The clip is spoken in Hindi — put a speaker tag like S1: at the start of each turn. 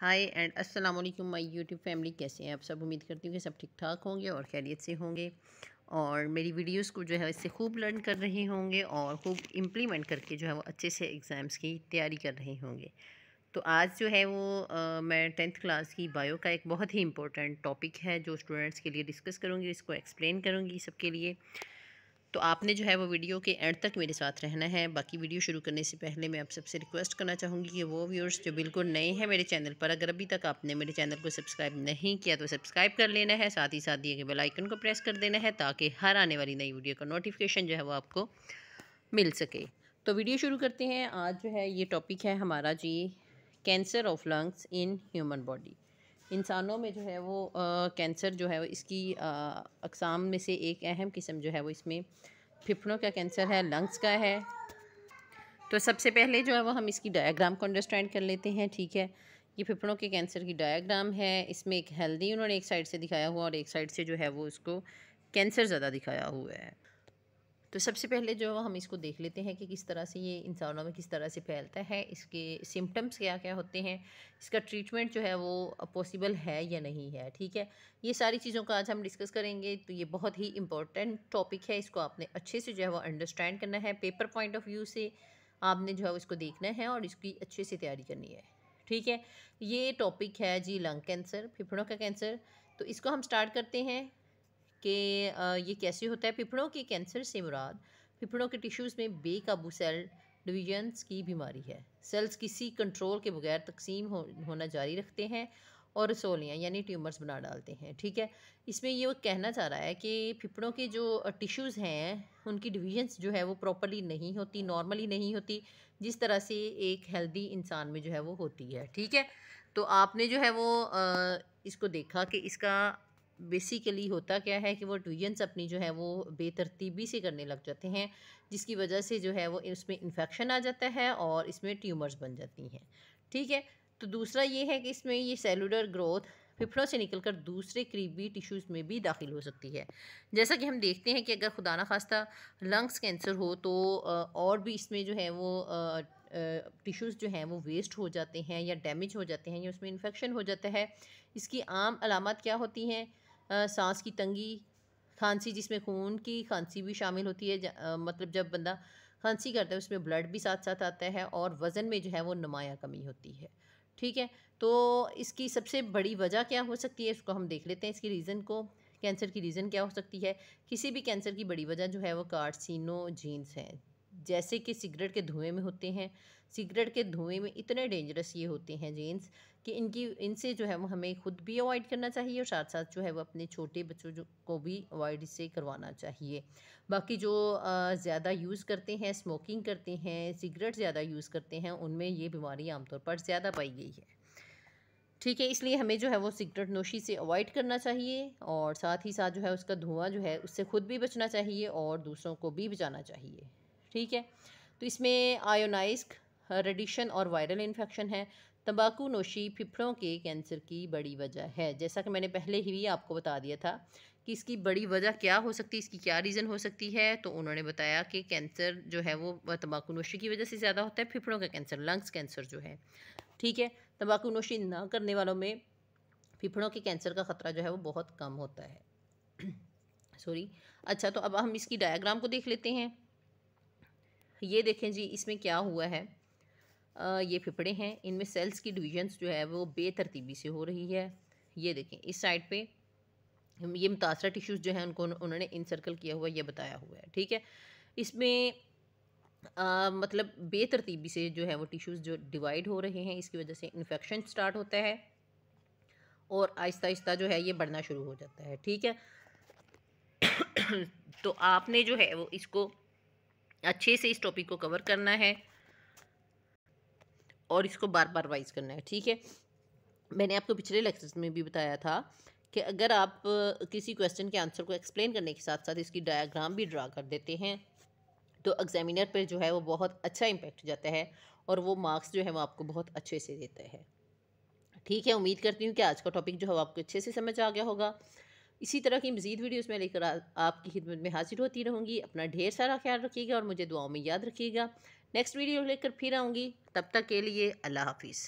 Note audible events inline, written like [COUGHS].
S1: हाय एंड अस्सलाम वालेकुम माय यूट्यूब फैमिली कैसे हैं आप सब उम्मीद करती हूँ कि सब ठीक ठाक होंगे और खैरियत से होंगे और मेरी वीडियोस को जो है इससे खूब लर्न कर रहे होंगे और खूब इम्प्लीमेंट करके जो है वो अच्छे से एग्ज़ाम्स की तैयारी कर रहे होंगे तो आज जो है वो आ, मैं टेंथ क्लास की बायो का एक बहुत ही इंपॉर्टेंट टॉपिक है जो स्टूडेंट्स के लिए डिस्कस करूँगी इसको एक्सप्लेन करूँगी सबके लिए तो आपने जो है वो वीडियो के एंड तक मेरे साथ रहना है बाकी वीडियो शुरू करने से पहले मैं आप सबसे रिक्वेस्ट करना चाहूँगी कि वो व्यूअर्स जो बिल्कुल नए हैं मेरे चैनल पर अगर अभी तक आपने मेरे चैनल को सब्सक्राइब नहीं किया तो सब्सक्राइब कर लेना है साथ ही साथ दिए गए बेल आइकन को प्रेस कर देना है ताकि हर आने वाली नई वीडियो का नोटिफिकेशन जो है वो आपको मिल सके तो वीडियो शुरू करते हैं आज जो है ये टॉपिक है हमारा जी cancer of lungs in human body इंसानों में जो है वो कैंसर जो है वो इसकी अकसाम में से एक अहम किस्म जो है वो इसमें फिफड़ों का कैंसर है लंग्स का है तो सबसे पहले जो है वो हम इसकी डायग्राम को अंडरस्टैंड कर लेते हैं ठीक है ये फिफड़ों के कैंसर की डायग्राम है इसमें एक हेल्दी उन्होंने एक साइड से दिखाया हुआ और एक साइड से जो है वो इसको कैंसर ज़्यादा दिखाया हुआ है तो सबसे पहले जो हम इसको देख लेते हैं कि किस तरह से ये इंसानों में किस तरह से फैलता है इसके सिम्टम्स क्या क्या होते हैं इसका ट्रीटमेंट जो है वो पॉसिबल है या नहीं है ठीक है ये सारी चीज़ों का आज हम डिस्कस करेंगे तो ये बहुत ही इंपॉर्टेंट टॉपिक है इसको आपने अच्छे से जो है वो अंडरस्टैंड करना है पेपर पॉइंट ऑफ व्यू से आपने जो है इसको देखना है और इसकी अच्छे से तैयारी करनी है ठीक है ये टॉपिक है जी लंग कैंसर फिफड़ों का कैंसर तो इसको हम स्टार्ट करते हैं कि ये कैसे होता है पिपड़ों के कैंसर से मुराद पिपड़ों के टिश्यूज़ में बेकाबू सेल डिवीजन्स की बीमारी है सेल्स किसी कंट्रोल के बगैर तकसीम हो, होना जारी रखते हैं और रसोलियाँ यानी ट्यूमर्स बना डालते हैं ठीक है इसमें ये वो कहना चाह रहा है कि फिपड़ों के जो टिश्यूज़ हैं उनकी डिवीजन्स जो है वो प्रॉपरली नहीं होती नॉर्मली नहीं होती जिस तरह से एक हेल्दी इंसान में जो है वो होती है ठीक है तो आपने जो है वो इसको देखा कि इसका बेसिकली होता क्या है कि वो ट्यूजन्स अपनी जो है वो बेतरतीबी से करने लग जाते हैं जिसकी वजह से जो है वो इसमें इन्फेक्शन आ जाता है और इसमें ट्यूमर्स बन जाती हैं ठीक है तो दूसरा ये है कि इसमें ये सेलुलर ग्रोथ फिफड़ों से निकलकर दूसरे करीबी टिश्यूज़ में भी दाखिल हो सकती है जैसा कि हम देखते हैं कि अगर खुदा न खास्ता लंग्स कैंसर हो तो और भी इसमें जो है वो टिश्यूज़ जो हैं वो वेस्ट हो जाते हैं या डैमेज हो जाते हैं या उसमें इन्फेक्शन हो जाता है इसकी आम अलामत क्या होती हैं सांस की तंगी खांसी जिसमें खून की खांसी भी शामिल होती है आ, मतलब जब बंदा खांसी करता है उसमें ब्लड भी साथ साथ आता है और वज़न में जो है वो नुमाया कमी होती है ठीक है तो इसकी सबसे बड़ी वजह क्या हो सकती है इसको हम देख लेते हैं इसकी रीज़न को कैंसर की रीज़न क्या हो सकती है किसी भी कैंसर की बड़ी वजह जो है वो कार्सिनो जीन्स हैं जैसे कि सिगरेट के धुएं में होते हैं सिगरेट के धुएं में इतने डेंजरस ये होते हैं जेंस कि इनकी इनसे जो है वो हमें खुद भी अवॉइड करना चाहिए और साथ साथ जो है वो अपने छोटे बच्चों जो को भी अवॉइड इससे करवाना चाहिए बाकी जो ज़्यादा यूज़ करते हैं स्मोकिंग करते हैं सिगरेट ज़्यादा यूज़ करते हैं उनमें ये बीमारी आमतौर पर ज़्यादा पाई गई है ठीक है इसलिए हमें जो है वो सिगरेट नोशी से अवॉइड करना चाहिए और साथ ही साथ जो है उसका धुआं जो है उससे खुद भी बचना चाहिए और दूसरों को भी बचाना चाहिए ठीक है तो इसमें आयोनाइस्क रेडिशन और वायरल इन्फेक्शन है तंबाकू नोशी फिफड़ों के कैंसर की बड़ी वजह है जैसा कि मैंने पहले ही आपको बता दिया था कि इसकी बड़ी वजह क्या हो सकती है इसकी क्या रीज़न हो सकती है तो उन्होंने बताया कि कैंसर जो है वो तंबाकू नोशी की वजह से ज़्यादा होता है फिफड़ों का कैंसर लंग्स कैंसर जो है ठीक है तंबाकू नोशी ना करने वालों में फिफड़ों के कैंसर का ख़तरा जो है वो बहुत कम होता है [CLEARS THROAT] सॉरी अच्छा तो अब हम इसकी डायग्राम को देख लेते हैं ये देखें जी इसमें क्या हुआ है आ, ये फिफड़े हैं इनमें सेल्स की डिविजन्स जो है वो बेतरतीबी से हो रही है ये देखें इस साइड पे ये मुतासर टिश्यूज़ जो है उनको उन्होंने इंसर्कल किया हुआ ये बताया हुआ है ठीक है इसमें आ, मतलब बेतरतीबी से जो है वो टिश्यूज़ जो डिवाइड हो रहे हैं इसकी वजह से इन्फेक्शन स्टार्ट होता है और आहिस्ता आहिस्ता जो है ये बढ़ना शुरू हो जाता है ठीक है [COUGHS] तो आपने जो है वो इसको अच्छे से इस टॉपिक को कवर करना है और इसको बार बार वाइज करना है ठीक है मैंने आपको पिछले लेक्चर्स में भी बताया था कि अगर आप किसी क्वेश्चन के आंसर को एक्सप्लेन करने के साथ साथ इसकी डायग्राम भी ड्रा कर देते हैं तो एग्जामिनर पर जो है वो बहुत अच्छा इम्पेक्ट जाता है और वो मार्क्स जो है वो आपको बहुत अच्छे से देता है ठीक है उम्मीद करती हूँ कि आज का टॉपिक जो है आपको अच्छे से समझ आ गया होगा इसी तरह की मज़ीद वीडियोस में लेकर आपकी खिदमत में हाजिर होती रहूँगी अपना ढेर सारा ख्याल रखिएगा और मुझे दुआओं में याद रखिएगा नेक्स्ट वीडियो लेकर फिर आऊँगी तब तक के लिए अल्लाह हाफिज़